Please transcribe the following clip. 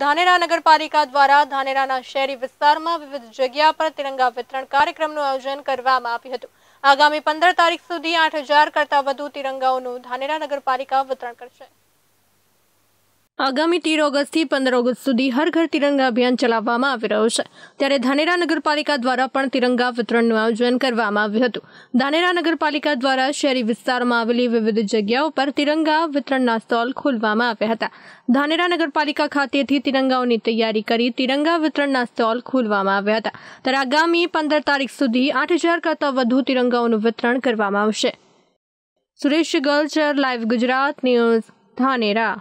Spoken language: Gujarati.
ધાનેરા નગરપાલિકા દ્વારા ધાનેરાના શહેરી વિસ્તારમાં વિવિધ જગ્યા પર તિરંગા વિતરણ કાર્યક્રમનું આયોજન કરવામાં આવ્યું હતું આગામી પંદર તારીખ સુધી આઠ કરતા વધુ તિરંગાઓનું ધાનેરા નગરપાલિકા વિતરણ કરશે આગામી તેર ઓગસ્ટથી પંદર ઓગસ્ટ સુધી હર ઘર તિરંગા અભિયાન ચલાવવામાં આવી રહ્યું છે ત્યારે ધાનેરા નગરપાલિકા દ્વારા પણ તિરંગા વિતરણનું આયોજન કરવામાં આવ્યું હતું ધાનેરા નગરપાલિકા દ્વારા શહેરી વિસ્તારમાં આવેલી વિવિધ જગ્યાઓ પર તિરંગા વિતરણના સ્ટોલ ખોલવામાં આવ્યા હતા ધાનેરા નગરપાલિકા ખાતેથી તિરંગાઓની તૈયારી કરી તિરંગા વિતરણના સ્ટોલ ખોલવામાં આવ્યા હતા ત્યારે આગામી પંદર તારીખ સુધી આઠ હજાર કરતાં વધુ તિરંગાઓનું વિતરણ કરવામાં આવશે સુરેશ ગલ્ચર લાઈવ ગુજરાત ન્યૂઝ ધાનેરા